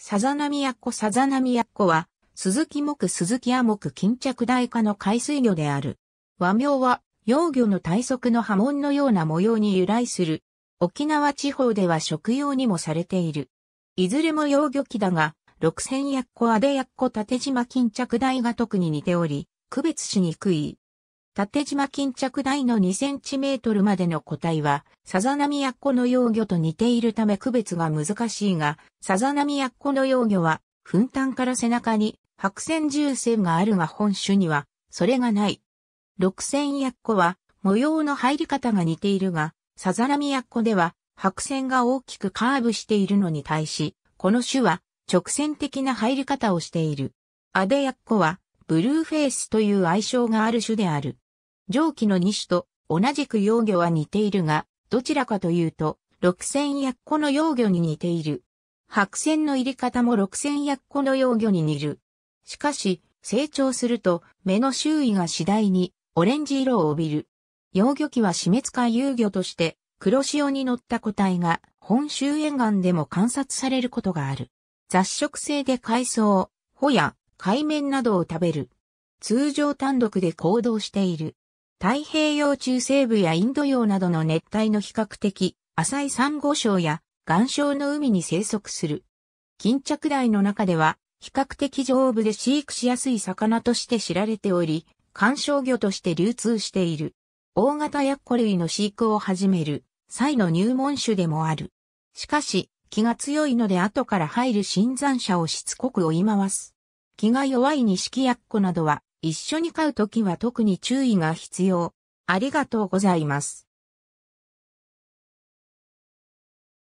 サザナミヤッコサザナミヤッコは、鈴木木鈴木亜木巾着大化の海水魚である。和名は、幼魚の体側の波紋のような模様に由来する。沖縄地方では食用にもされている。いずれも幼魚期だが、六千ヤッコアデヤッコ縦島巾着大が特に似ており、区別しにくい。縦島巾着台の2センチメートルまでの個体は、さざ波ヤッコの幼魚と似ているため区別が難しいが、さざ波ヤッコの幼魚は、噴炭から背中に白線重線があるが本種には、それがない。六線ヤッコは、模様の入り方が似ているが、さざ波ヤッコでは、白線が大きくカーブしているのに対し、この種は直線的な入り方をしている。アデヤッコは、ブルーフェイスという愛称がある種である。上記の2種と同じく幼魚は似ているが、どちらかというと、六千薬個の幼魚に似ている。白線の入り方も六千薬個の幼魚に似る。しかし、成長すると、目の周囲が次第に、オレンジ色を帯びる。幼魚期は死滅か遊魚として、黒潮に乗った個体が、本州沿岸でも観察されることがある。雑食性で海藻、ホや、海面などを食べる。通常単独で行動している。太平洋中西部やインド洋などの熱帯の比較的浅い珊瑚礁や岩礁の海に生息する。巾着台の中では比較的丈夫で飼育しやすい魚として知られており、観賞魚として流通している。大型ヤッコ類の飼育を始める際の入門種でもある。しかし、気が強いので後から入る新山者をしつこく追い回す。気が弱いニシキヤッコなどは一緒に買うときは特に注意が必要。ありがとうございます。